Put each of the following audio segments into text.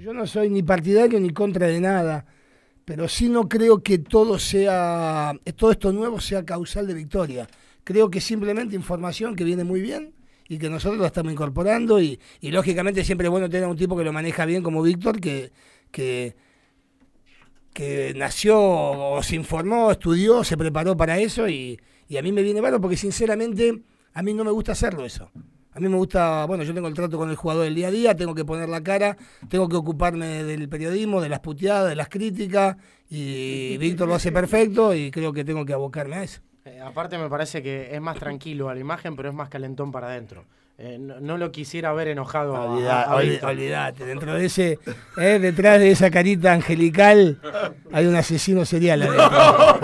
Yo no soy ni partidario ni contra de nada, pero sí no creo que todo sea eh, todo esto nuevo sea causal de victoria. Creo que simplemente información que viene muy bien y que nosotros la estamos incorporando y, lógicamente siempre es bueno tener a un tipo que lo maneja bien como Víctor que, que nació o se informó, estudió, se preparó para eso y, y a mí me viene malo porque sinceramente a mí no me gusta hacerlo eso. A mí me gusta, bueno, yo tengo el trato con el jugador del día a día, tengo que poner la cara, tengo que ocuparme del periodismo, de las puteadas, de las críticas, y Víctor lo hace perfecto y creo que tengo que abocarme a eso. Eh, aparte me parece que es más tranquilo a la imagen, pero es más calentón para adentro. Eh, no, lo quisiera haber enojado. a, dentro de ese, eh, detrás de esa carita angelical hay un asesino serial. Adentro.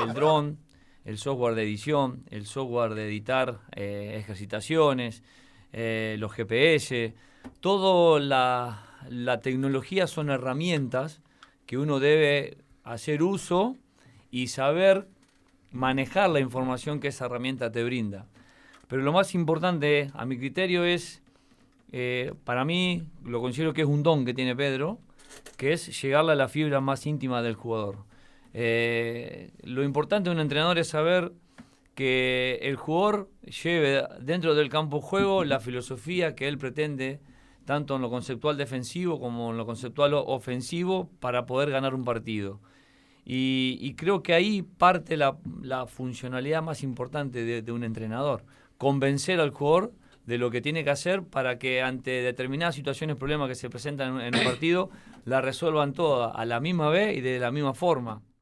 El dron el software de edición, el software de editar eh, ejercitaciones, eh, los GPS, toda la, tecnología son herramientas que uno debe hacer uso y saber manejar la información que esa herramienta te brinda. Pero lo más importante, a mi criterio, es, eh, para mí, lo considero que es un don que tiene Pedro, que es llegarle a la fibra más íntima del jugador. Eh, lo importante de un entrenador es saber que el jugador lleve dentro del campo juego la filosofía que él pretende, tanto en lo conceptual defensivo como en lo conceptual ofensivo, para poder ganar un partido. Y, creo que ahí parte la, funcionalidad más importante de, un entrenador, convencer al jugador de lo que tiene que hacer para que ante determinadas situaciones, problemas que se presentan en, un partido, la resuelvan todas a la misma vez y de la misma forma.